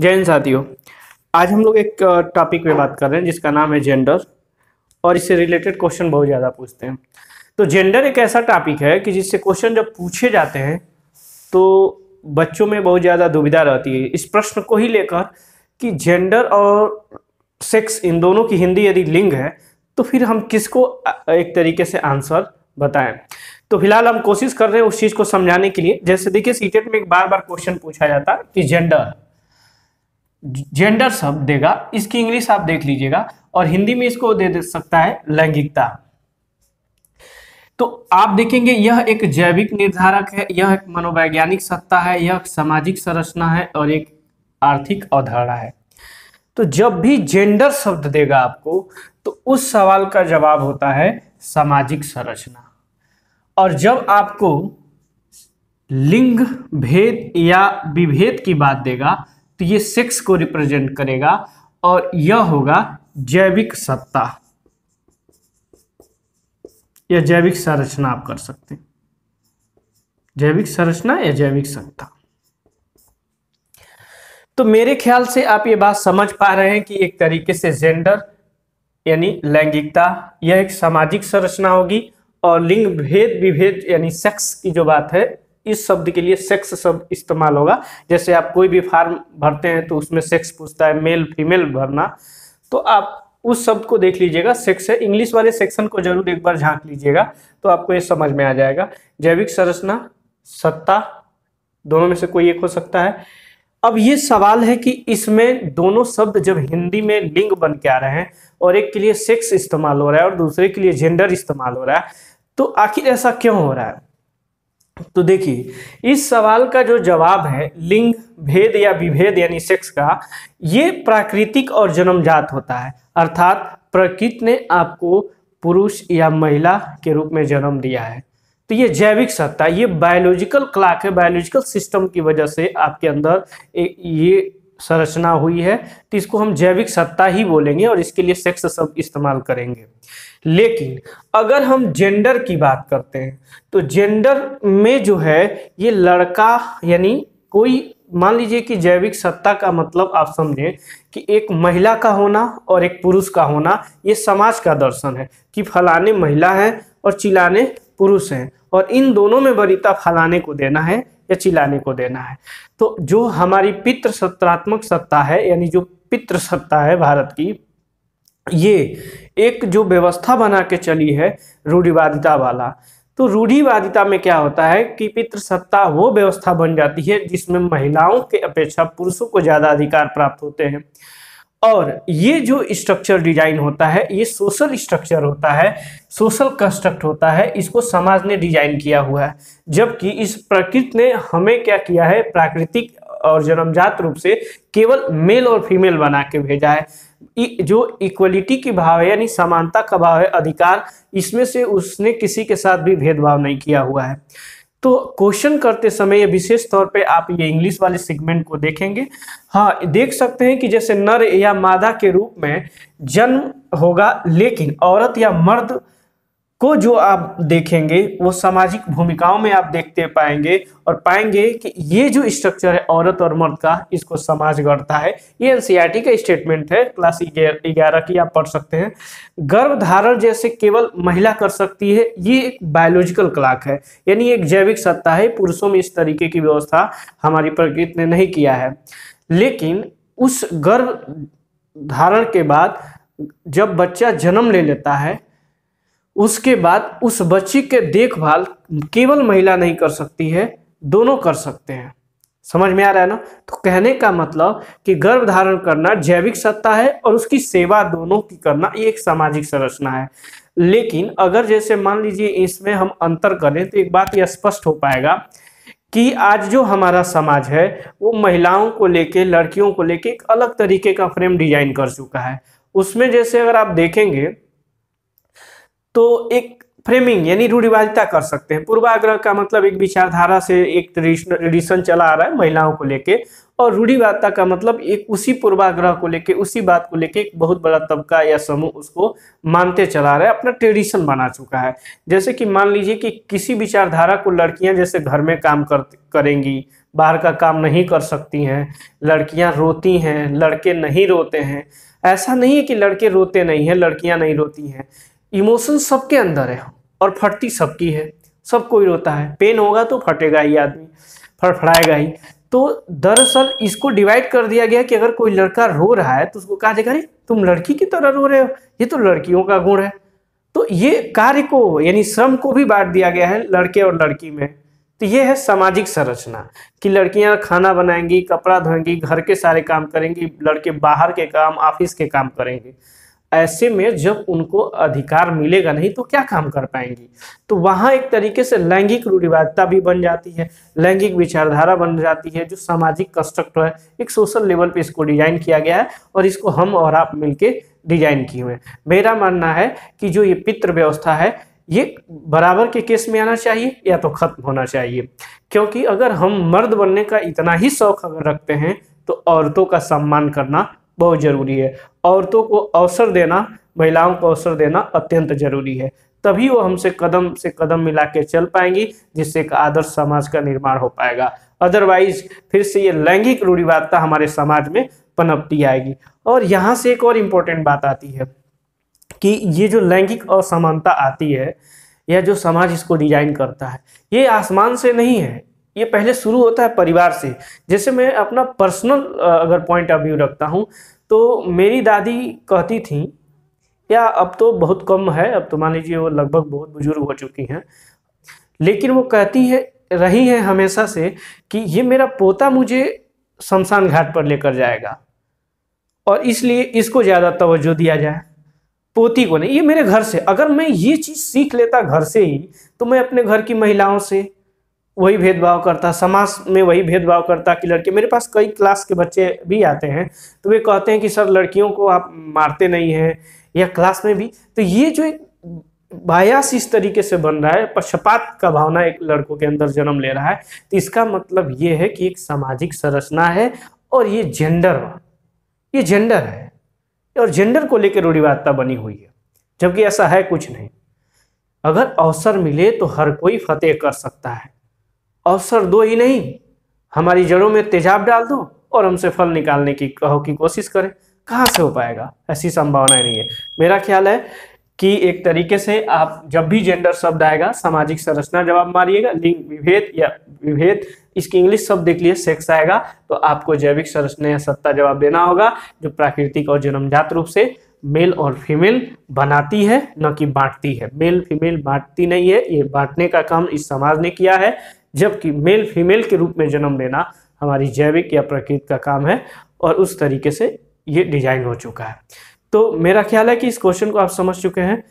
जय हिंद साथियों आज हम लोग एक टॉपिक पे बात कर रहे हैं जिसका नाम है जेंडर और इससे रिलेटेड क्वेश्चन बहुत ज़्यादा पूछते हैं तो जेंडर एक ऐसा टॉपिक है कि जिससे क्वेश्चन जब पूछे जाते हैं तो बच्चों में बहुत ज़्यादा दुविधा रहती है इस प्रश्न को ही लेकर कि जेंडर और सेक्स इन दोनों की हिंदी यदि लिंग है तो फिर हम किसको एक तरीके से आंसर बताएं तो फिलहाल हम कोशिश कर रहे हैं उस चीज़ को समझाने के लिए जैसे देखिए सीटेट में एक बार बार क्वेश्चन पूछा जाता है कि जेंडर जेंडर शब्द देगा इसकी इंग्लिश आप देख लीजिएगा और हिंदी में इसको दे, दे सकता है लैंगिकता तो आप देखेंगे यह एक जैविक निर्धारक है यह एक मनोवैज्ञानिक सत्ता है यह सामाजिक संरचना है और एक आर्थिक अवधारणा है तो जब भी जेंडर शब्द देगा आपको तो उस सवाल का जवाब होता है सामाजिक संरचना और जब आपको लिंग भेद या विभेद की बात देगा तो ये सेक्स को रिप्रेजेंट करेगा और यह होगा जैविक सत्ता या जैविक संरचना आप कर सकते हैं जैविक संरचना या जैविक सत्ता तो मेरे ख्याल से आप ये बात समझ पा रहे हैं कि एक तरीके से जेंडर यानी लैंगिकता यह एक सामाजिक संरचना होगी और लिंग भेद विभेद यानी सेक्स की जो बात है इस शब्द के लिए सेक्स शब्द इस्तेमाल होगा जैसे आप कोई भी फार्म भरते हैं तो उसमें सेक्स पूछता है मेल फीमेल भरना तो आप उस शब्द को देख लीजिएगा सेक्स है इंग्लिश वाले सेक्शन को जरूर एक बार झांक लीजिएगा तो आपको ये समझ में आ जाएगा जैविक संरचना सत्ता दोनों में से कोई एक हो सकता है अब ये सवाल है कि इसमें दोनों शब्द जब हिंदी में लिंग बन के आ रहे हैं और एक के लिए सेक्स इस्तेमाल हो रहा है और दूसरे के लिए जेंडर इस्तेमाल हो रहा है तो आखिर ऐसा क्यों हो रहा है तो देखिए इस सवाल का जो जवाब है लिंग भेद या विभेद यानी सेक्स का ये प्राकृतिक और जन्मजात होता है अर्थात प्रकृति ने आपको पुरुष या महिला के रूप में जन्म दिया है तो ये जैविक सत्ता ये बायोलॉजिकल क्लाक है बायोलॉजिकल सिस्टम की वजह से आपके अंदर ये संरचना हुई है तो इसको हम जैविक सत्ता ही बोलेंगे और इसके लिए सेक्स शब्द इस्तेमाल करेंगे लेकिन अगर हम जेंडर की बात करते हैं तो जेंडर में जो है ये लड़का यानी कोई मान लीजिए कि जैविक सत्ता का मतलब आप समझें कि एक महिला का होना और एक पुरुष का होना ये समाज का दर्शन है कि फलाने महिला हैं और चिलाने पुरुष हैं और इन दोनों में वरीता फलाने को देना है या चिलाने को देना है तो जो हमारी पितृ सत्रात्मक सत्ता है यानी जो पित्र सत्ता है भारत की ये एक जो व्यवस्था बना के चली है रूढ़िवादिता वाला तो रूढ़िवादिता में क्या होता है कि पितृसत्ता वो व्यवस्था बन जाती है जिसमें महिलाओं के अपेक्षा पुरुषों को ज़्यादा अधिकार प्राप्त होते हैं और ये जो स्ट्रक्चर डिजाइन होता है ये सोशल स्ट्रक्चर होता है सोशल कंस्ट्रक्ट होता है इसको समाज ने डिजाइन किया हुआ है जबकि इस प्रकृति ने हमें क्या किया है प्राकृतिक और जन्मजात रूप से केवल मेल और फीमेल बना के भेजा है जो इक्वलिटी की भाव है यानी समानता का भाव है अधिकार इसमें से उसने किसी के साथ भी भेदभाव नहीं किया हुआ है तो क्वेश्चन करते समय विशेष तौर पे आप ये इंग्लिश वाले सेगमेंट को देखेंगे हाँ देख सकते हैं कि जैसे नर या मादा के रूप में जन्म होगा लेकिन औरत या मर्द को जो आप देखेंगे वो सामाजिक भूमिकाओं में आप देखते पाएंगे और पाएंगे कि ये जो स्ट्रक्चर है औरत और मर्द का इसको समाज गढ़ता है ये एनसीईआरटी e का स्टेटमेंट है क्लास ग्यारह की आप पढ़ सकते हैं गर्भधारण जैसे केवल महिला कर सकती है ये एक बायोलॉजिकल क्लाक है यानी एक जैविक सत्ता है पुरुषों में इस तरीके की व्यवस्था हमारी प्रकृति ने नहीं किया है लेकिन उस गर्भ धारण के बाद जब बच्चा जन्म ले लेता है उसके बाद उस बच्ची के देखभाल केवल महिला नहीं कर सकती है दोनों कर सकते हैं समझ में आ रहा है ना तो कहने का मतलब कि गर्भ धारण करना जैविक सत्ता है और उसकी सेवा दोनों की करना ये एक सामाजिक संरचना है लेकिन अगर जैसे मान लीजिए इसमें हम अंतर करें तो एक बात यह स्पष्ट हो पाएगा कि आज जो हमारा समाज है वो महिलाओं को लेके लड़कियों को लेके एक अलग तरीके का फ्रेम डिजाइन कर चुका है उसमें जैसे अगर आप देखेंगे तो एक फ्रेमिंग यानी रूढ़िवादिता कर सकते हैं पूर्वाग्रह का मतलब एक विचारधारा से एक ट्रेडिशन चला आ रहा है महिलाओं को लेके और रूढ़िवादिता का मतलब एक उसी पूर्वाग्रह को लेके उसी बात को लेके एक बहुत बड़ा तबका या समूह उसको मानते चला रहा है अपना ट्रेडिशन बना चुका है जैसे कि मान लीजिए कि किसी विचारधारा को लड़कियाँ जैसे घर में काम कर करेंगी बाहर का काम नहीं कर सकती हैं लड़कियाँ रोती हैं लड़के नहीं रोते हैं ऐसा नहीं है कि लड़के रोते नहीं हैं लड़कियां नहीं रोती हैं इमोशन सबके अंदर है और फटती सबकी है सब कोई रोता है पेन होगा तो फटेगा ही आदमी फड़फड़ाएगा ही तो दरअसल इसको डिवाइड कर दिया गया कि अगर कोई लड़का रो रहा है तो उसको कहा जाएगा अरे तुम लड़की की तरह रो रहे हो ये तो लड़कियों का गुण है तो ये कार्य को यानी श्रम को भी बांट दिया गया है लड़के और लड़की में तो ये है सामाजिक संरचना कि लड़कियां खाना बनाएंगी कपड़ा धोएंगी घर के सारे काम करेंगी लड़के बाहर के काम ऑफिस के काम करेंगे ऐसे में जब उनको अधिकार मिलेगा नहीं तो क्या काम कर पाएंगी तो वहां एक तरीके से लैंगिक रूढ़िवादता भी बन जाती है लैंगिक विचारधारा बन जाती है जो सामाजिक कंस्ट्रक्ट है एक सोशल लेवल पे इसको डिजाइन किया गया है और इसको हम और आप मिलके डिजाइन किए हुए हैं मेरा मानना है कि जो ये पित्र व्यवस्था है ये बराबर के केस में आना चाहिए या तो खत्म होना चाहिए क्योंकि अगर हम मर्द बनने का इतना ही शौक अगर रखते हैं तो औरतों का सम्मान करना बहुत ज़रूरी है औरतों को अवसर देना महिलाओं को अवसर देना अत्यंत जरूरी है तभी वो हमसे कदम से कदम मिला के चल पाएंगी जिससे एक आदर्श समाज का निर्माण हो पाएगा अदरवाइज फिर से ये लैंगिक रूढ़िवादता हमारे समाज में पनपती आएगी और यहाँ से एक और इम्पोर्टेंट बात आती है कि ये जो लैंगिक असमानता आती है या जो समाज इसको डिजाइन करता है ये आसमान से नहीं है ये पहले शुरू होता है परिवार से जैसे मैं अपना पर्सनल अगर पॉइंट ऑफ व्यू रखता हूँ तो मेरी दादी कहती थी या अब तो बहुत कम है अब तो मान लीजिए वो लगभग बहुत बुजुर्ग हो चुकी हैं लेकिन वो कहती है रही है हमेशा से कि ये मेरा पोता मुझे शमशान घाट पर लेकर जाएगा और इसलिए इसको ज़्यादा तवज्जो दिया जाए पोती को नहीं ये मेरे घर से अगर मैं ये चीज़ सीख लेता घर से ही तो मैं अपने घर की महिलाओं से वही भेदभाव करता समाज में वही भेदभाव करता कि लड़के मेरे पास कई क्लास के बच्चे भी आते हैं तो वे कहते हैं कि सर लड़कियों को आप मारते नहीं हैं या क्लास में भी तो ये जो एक बायास इस तरीके से बन रहा है पक्षपात का भावना एक लड़कों के अंदर जन्म ले रहा है तो इसका मतलब ये है कि एक सामाजिक संरचना है और ये जेंडर ये जेंडर है और जेंडर को लेकर रूढ़िवादता बनी हुई है जबकि ऐसा है कुछ नहीं अगर अवसर मिले तो हर कोई फतेह कर सकता है अवसर दो ही नहीं हमारी जड़ों में तेजाब डाल दो और हमसे फल निकालने की कहो की कोशिश करें कहाँ से हो पाएगा ऐसी संभावना नहीं है मेरा ख्याल है कि एक तरीके से आप जब भी जेंडर शब्द आएगा सामाजिक संरचना जवाब मारिएगा लिंग विभेद या विभेद इसकी इंग्लिश शब्द देख लिए सेक्स आएगा तो आपको जैविक संरचना या सत्ता जवाब देना होगा जो प्राकृतिक और जन्मजात रूप से मेल और फीमेल बनाती है न कि बांटती है मेल फीमेल बांटती नहीं है ये बांटने का काम इस समाज ने किया है जबकि मेल फीमेल के रूप में जन्म लेना हमारी जैविक या प्रकृति का काम है और उस तरीके से ये डिजाइन हो चुका है तो मेरा ख्याल है कि इस क्वेश्चन को आप समझ चुके हैं